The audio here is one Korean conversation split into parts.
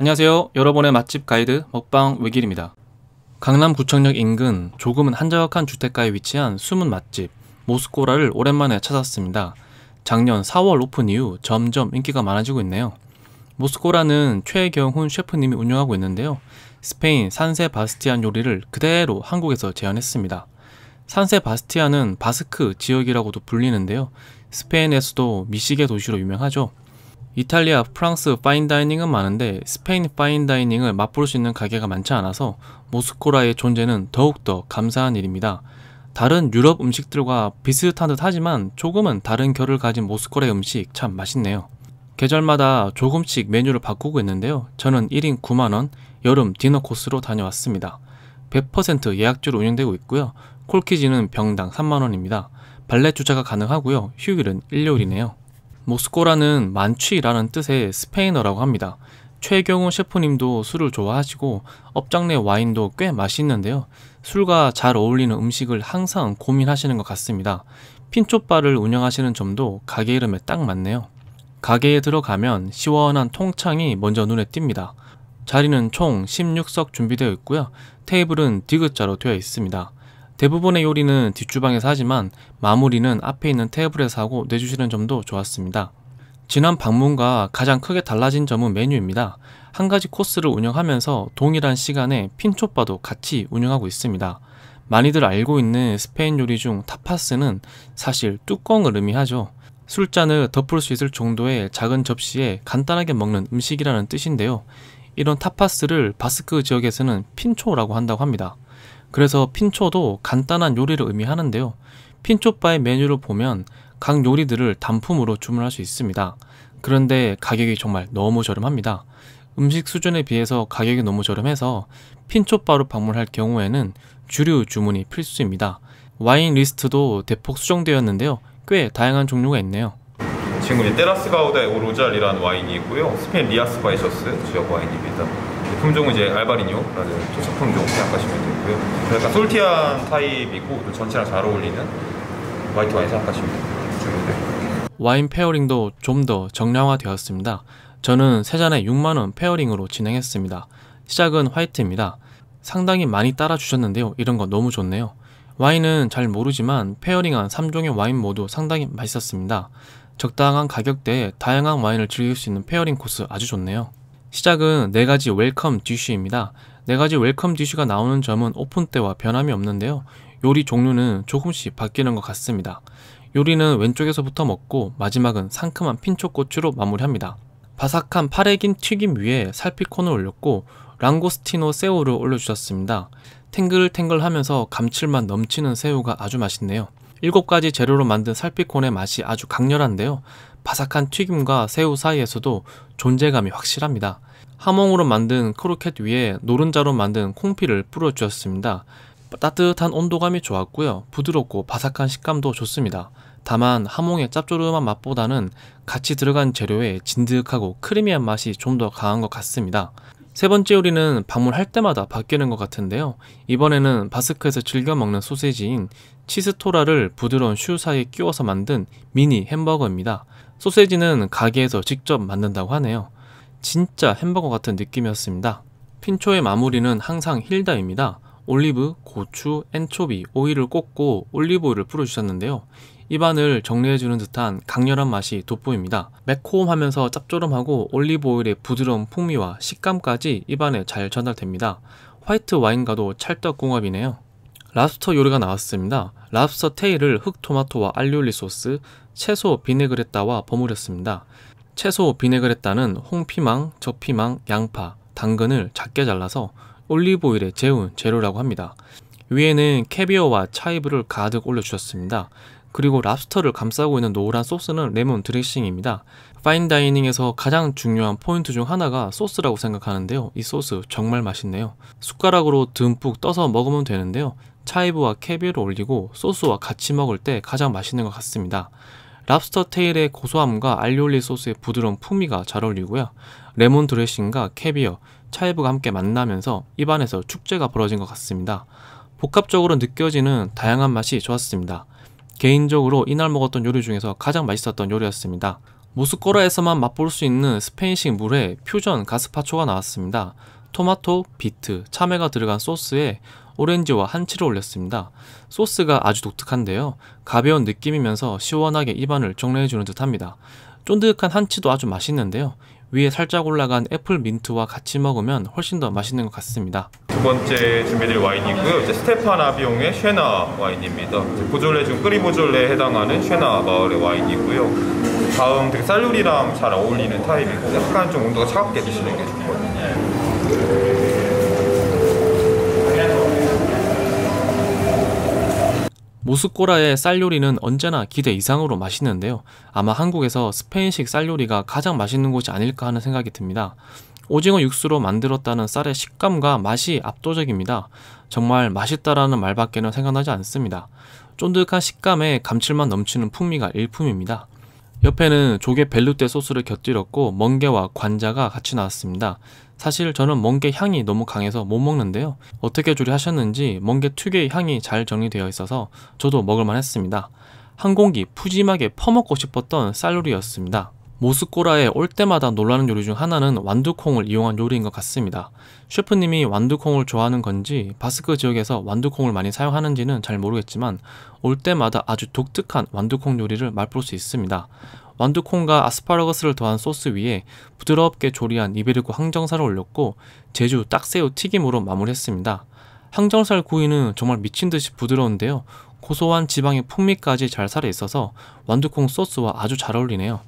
안녕하세요. 여러분의 맛집 가이드 먹방 외길입니다. 강남구청역 인근 조금은 한적한 주택가에 위치한 숨은 맛집 모스코라를 오랜만에 찾았습니다. 작년 4월 오픈 이후 점점 인기가 많아지고 있네요. 모스코라는 최경훈 셰프님이 운영하고 있는데요. 스페인 산세 바스티안 요리를 그대로 한국에서 재현했습니다. 산세 바스티안은 바스크 지역이라고도 불리는데요. 스페인에서도 미식의 도시로 유명하죠. 이탈리아, 프랑스 파인다이닝은 많은데 스페인 파인다이닝을 맛볼 수 있는 가게가 많지 않아서 모스코라의 존재는 더욱더 감사한 일입니다. 다른 유럽 음식들과 비슷한 듯 하지만 조금은 다른 결을 가진 모스코라의 음식 참 맛있네요. 계절마다 조금씩 메뉴를 바꾸고 있는데요. 저는 1인 9만원 여름 디너 코스로 다녀왔습니다. 100% 예약제로 운영되고 있고요. 콜키지는 병당 3만원입니다. 발렛 주차가 가능하고요. 휴일은 일요일이네요. 모스코라는 만취라는 뜻의 스페인어라고 합니다. 최경호 셰프님도 술을 좋아하시고 업장 내 와인도 꽤 맛있는데요. 술과 잘 어울리는 음식을 항상 고민하시는 것 같습니다. 핀초바를 운영하시는 점도 가게 이름에 딱 맞네요. 가게에 들어가면 시원한 통창이 먼저 눈에 띕니다. 자리는 총 16석 준비되어 있고요. 테이블은 디귿자로 되어 있습니다. 대부분의 요리는 뒷주방에서 하지만 마무리는 앞에 있는 테이블에서 하고 내주시는 점도 좋았습니다. 지난 방문과 가장 크게 달라진 점은 메뉴입니다. 한 가지 코스를 운영하면서 동일한 시간에 핀초바도 같이 운영하고 있습니다. 많이들 알고 있는 스페인 요리 중 타파스는 사실 뚜껑을 의미하죠. 술잔을 덮을 수 있을 정도의 작은 접시에 간단하게 먹는 음식이라는 뜻인데요. 이런 타파스를 바스크 지역에서는 핀초라고 한다고 합니다. 그래서 핀초도 간단한 요리를 의미하는데요. 핀초바의 메뉴를 보면 각 요리들을 단품으로 주문할 수 있습니다. 그런데 가격이 정말 너무 저렴합니다. 음식 수준에 비해서 가격이 너무 저렴해서 핀초바로 방문할 경우에는 주류 주문이 필수입니다. 와인 리스트도 대폭 수정되었는데요. 꽤 다양한 종류가 있네요. 지금 이제 테라스 가우다의 오로잘이라는 와인이 있고요. 스페인 리아스 바이셔스 지역 와인입니다. 품종은 이제 알바리뇨라는 소품종 생각하시면 되고요. 약간 그러니까 솔티한 타입이고 또 전체랑 잘 어울리는 화이트 와인 생각하시면 됩니다. 네. 와인 페어링도 좀 더 정량화되었습니다. 저는 세 잔에 6만원 페어링으로 진행했습니다. 시작은 화이트입니다. 상당히 많이 따라주셨는데요. 이런 거 너무 좋네요. 와인은 잘 모르지만 페어링한 3종의 와인 모두 상당히 맛있었습니다. 적당한 가격대에 다양한 와인을 즐길 수 있는 페어링 코스 아주 좋네요. 시작은 네가지 웰컴 디쉬입니다. 네가지 웰컴 디쉬가 나오는 점은 오픈 때와 변함이 없는데요. 요리 종류는 조금씩 바뀌는 것 같습니다. 요리는 왼쪽에서부터 먹고 마지막은 상큼한 핀초고추로 마무리합니다. 바삭한 파래긴 튀김 위에 살피콘을 올렸고 랑고스티노 새우를 올려주셨습니다. 탱글탱글하면서 감칠맛 넘치는 새우가 아주 맛있네요. 7가지 재료로 만든 살피콘의 맛이 아주 강렬한데요. 바삭한 튀김과 새우 사이에서도 존재감이 확실합니다. 하몽으로 만든 크로켓 위에 노른자로 만든 콩피를 뿌려주었습니다. 따뜻한 온도감이 좋았고요. 부드럽고 바삭한 식감도 좋습니다. 다만 하몽의 짭조름한 맛보다는 같이 들어간 재료에 진득하고 크리미한 맛이 좀 더 강한 것 같습니다. 세 번째 요리는 방문할 때마다 바뀌는 것 같은데요. 이번에는 바스크에서 즐겨 먹는 소세지인 치스토라를 부드러운 슈 사이에 끼워서 만든 미니 햄버거입니다. 소세지는 가게에서 직접 만든다고 하네요. 진짜 햄버거 같은 느낌이었습니다. 핀초의 마무리는 항상 힐다입니다. 올리브, 고추, 엔초비, 오이를 꽂고 올리브오일을 뿌려주셨는데요. 입안을 정리해주는 듯한 강렬한 맛이 돋보입니다. 매콤하면서 짭조름하고 올리브오일의 부드러운 풍미와 식감까지 입안에 잘 전달됩니다. 화이트 와인과도 찰떡궁합이네요. 랍스터 요리가 나왔습니다. 랍스터 테일을 흑토마토와 알리올리 소스, 채소 비네그레따와 버무렸습니다. 채소 비네그레따는 홍피망, 적피망, 양파, 당근을 작게 잘라서 올리브오일에 재운 재료라고 합니다. 위에는 캐비어와 차이브를 가득 올려주셨습니다. 그리고 랍스터를 감싸고 있는 노란 소스는 레몬 드레싱입니다. 파인다이닝에서 가장 중요한 포인트 중 하나가 소스라고 생각하는데요. 이 소스 정말 맛있네요. 숟가락으로 듬뿍 떠서 먹으면 되는데요. 차이브와 캐비를 어 올리고 소스와 같이 먹을 때 가장 맛있는 것 같습니다. 랍스터 테일의 고소함과 알리올리 소스의 부드러운 풍미가 잘 어울리고요. 레몬 드레싱과 캐비어, 차이브가 함께 만나면서 입안에서 축제가 벌어진 것 같습니다. 복합적으로 느껴지는 다양한 맛이 좋았습니다. 개인적으로 이날 먹었던 요리 중에서 가장 맛있었던 요리였습니다. 모스코라에서만 맛볼 수 있는 스페인식 물에 퓨전 가스파초가 나왔습니다. 토마토, 비트, 참외가 들어간 소스에 오렌지와 한치를 올렸습니다. 소스가 아주 독특한데요. 가벼운 느낌이면서 시원하게 입안을 정리해주는 듯합니다. 쫀득한 한치도 아주 맛있는데요. 위에 살짝 올라간 애플 민트와 같이 먹으면 훨씬 더 맛있는 것 같습니다. 두 번째 준비될 와인이고요. 이제 스테파나 비용의 쉐나 와인입니다. 보졸레 중 끄리보졸레에 해당하는 쉐나 마을의 와인이고요. 다음 되게 쌀룰이랑 잘 어울리는 타입이고 약간 좀 온도가 차갑게 드시는 게 좋거든요. 모스코라의 쌀 요리는 언제나 기대 이상으로 맛있는데요. 아마 한국에서 스페인식 쌀 요리가 가장 맛있는 곳이 아닐까 하는 생각이 듭니다. 오징어 육수로 만들었다는 쌀의 식감과 맛이 압도적입니다. 정말 맛있다라는 말밖에는 생각나지 않습니다. 쫀득한 식감에 감칠맛 넘치는 풍미가 일품입니다. 옆에는 조개 벨루떼 소스를 곁들였고 멍게와 관자가 같이 나왔습니다. 사실 저는 멍게 향이 너무 강해서 못 먹는데요. 어떻게 조리하셨는지 멍게 특유의 향이 잘 정리되어 있어서 저도 먹을만 했습니다. 한 공기 푸짐하게 퍼먹고 싶었던 쌀로리였습니다. 모스코라에 올 때마다 놀라는 요리 중 하나는 완두콩을 이용한 요리인 것 같습니다. 셰프님이 완두콩을 좋아하는 건지 바스크 지역에서 완두콩을 많이 사용하는지는 잘 모르겠지만 올 때마다 아주 독특한 완두콩 요리를 맛볼 수 있습니다. 완두콩과 아스파라거스를 더한 소스 위에 부드럽게 조리한 이베리코 항정살을 올렸고 제주 딱새우 튀김으로 마무리했습니다. 항정살 구이는 정말 미친듯이 부드러운데요. 고소한 지방의 풍미까지 잘 살아있어서 완두콩 소스와 아주 잘 어울리네요.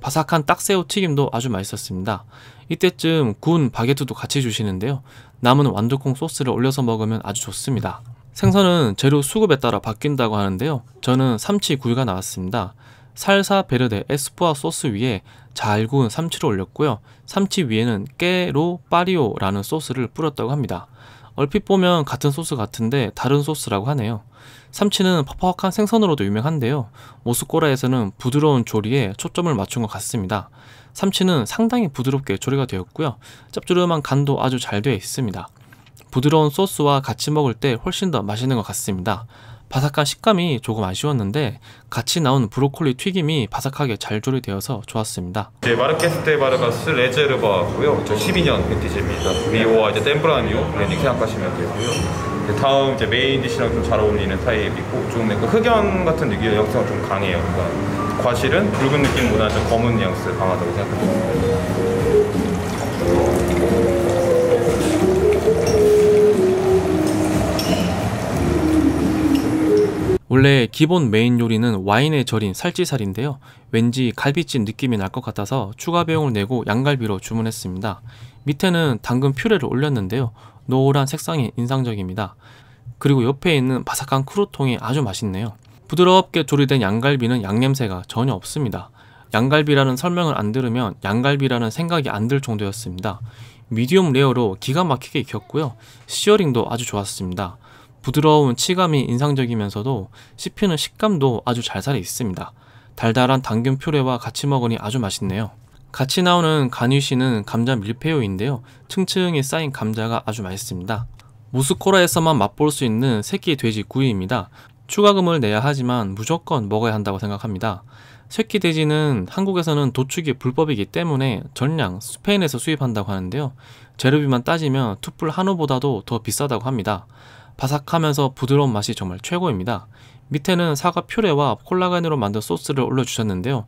바삭한 딱새우 튀김도 아주 맛있었습니다. 이때쯤 구운 바게트도 같이 주시는데요. 남은 완두콩 소스를 올려서 먹으면 아주 좋습니다. 생선은 재료 수급에 따라 바뀐다고 하는데요. 저는 삼치 구이가 나왔습니다. 살사 베르데 에스푸아 소스 위에 잘 구운 삼치를 올렸고요. 삼치 위에는 깨로 파리오라는 소스를 뿌렸다고 합니다. 얼핏 보면 같은 소스 같은데 다른 소스라고 하네요. 삼치는 퍽퍽한 생선으로도 유명한데요. 모스코라에서는 부드러운 조리에 초점을 맞춘 것 같습니다. 삼치는 상당히 부드럽게 조리가 되었고요. 짭조름한 간도 아주 잘 되어 있습니다. 부드러운 소스와 같이 먹을 때 훨씬 더 맛있는 것 같습니다. 바삭한 식감이 조금 아쉬웠는데 같이 나온 브로콜리 튀김이 바삭하게 잘 조리되어서 좋았습니다. 제 마르케스테 바르가스 레제르바고요. 2 1 2년 빈티지입니다. 미오와 이제 템브라니오 블 생각하시면 되고요. 다음 이제 메인 디시랑 좀 잘 어울리는 타입이고 좀 약간 흑연 같은 느낌의 영상 좀 강해요. 그러니까 과실은 붉은 느낌보다 좀 검은 뉘앙스 강하다고 생각합니다. 원래 기본 메인 요리는 와인에 절인 살찌살인데요. 왠지 갈비찜 느낌이 날 것 같아서 추가 비용을 내고 양갈비로 주문했습니다. 밑에는 당근 퓨레를 올렸는데요. 노란 색상이 인상적입니다. 그리고 옆에 있는 바삭한 크루통이 아주 맛있네요. 부드럽게 조리된 양갈비는 양냄새가 전혀 없습니다. 양갈비라는 설명을 안 들으면 양갈비라는 생각이 안 들 정도였습니다. 미디움 레어로 기가 막히게 익혔고요. 시어링도 아주 좋았습니다. 부드러운 치감이 인상적이면서도 씹히는 식감도 아주 잘 살이 있습니다. 달달한 당근 퓨레와 같이 먹으니 아주 맛있네요. 같이 나오는 간위쉬는 감자 밀푀유인데요. 층층이 쌓인 감자가 아주 맛있습니다. 무스코라에서만 맛볼 수 있는 새끼 돼지 구이입니다. 추가금을 내야 하지만 무조건 먹어야 한다고 생각합니다. 새끼 돼지는 한국에서는 도축이 불법이기 때문에 전량 스페인에서 수입한다고 하는데요. 재료비만 따지면 투플 한우보다도 더 비싸다고 합니다. 바삭하면서 부드러운 맛이 정말 최고입니다. 밑에는 사과 퓨레와 콜라겐으로 만든 소스를 올려주셨는데요.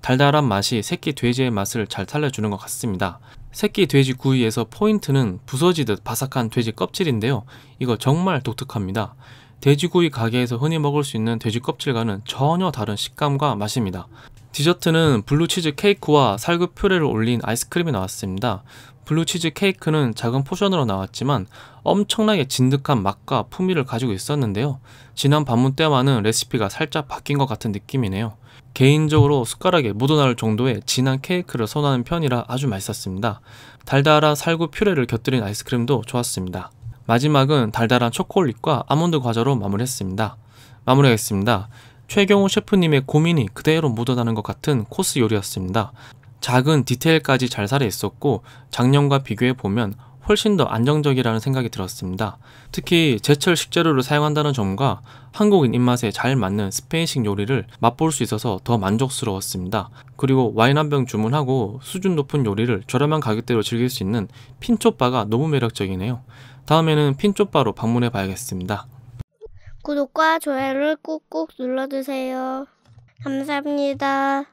달달한 맛이 새끼 돼지의 맛을 잘 살려주는 것 같습니다. 새끼 돼지 구이에서 포인트는 부서지듯 바삭한 돼지 껍질인데요. 이거 정말 독특합니다. 돼지구이 가게에서 흔히 먹을 수 있는 돼지 껍질과는 전혀 다른 식감과 맛입니다. 디저트는 블루치즈 케이크와 살구 퓨레를 올린 아이스크림이 나왔습니다. 블루치즈 케이크는 작은 포션으로 나왔지만 엄청나게 진득한 맛과 풍미를 가지고 있었는데요. 지난 방문 때와는 레시피가 살짝 바뀐 것 같은 느낌이네요. 개인적으로 숟가락에 묻어날 정도의 진한 케이크를 선호하는 편이라 아주 맛있었습니다. 달달한 살구 퓨레를 곁들인 아이스크림도 좋았습니다. 마지막은 달달한 초콜릿과 아몬드 과자로 마무리했습니다. 마무리하겠습니다. 최경호 셰프님의 고민이 그대로 묻어나는 것 같은 코스 요리였습니다. 작은 디테일까지 잘 살아있었고 작년과 비교해보면 훨씬 더 안정적이라는 생각이 들었습니다. 특히 제철 식재료를 사용한다는 점과 한국인 입맛에 잘 맞는 스페인식 요리를 맛볼 수 있어서 더 만족스러웠습니다. 그리고 와인 한 병 주문하고 수준 높은 요리를 저렴한 가격대로 즐길 수 있는 핀초바가 너무 매력적이네요. 다음에는 핀초바로 방문해 봐야겠습니다. 구독과 좋아요를 꾹꾹 눌러주세요. 감사합니다.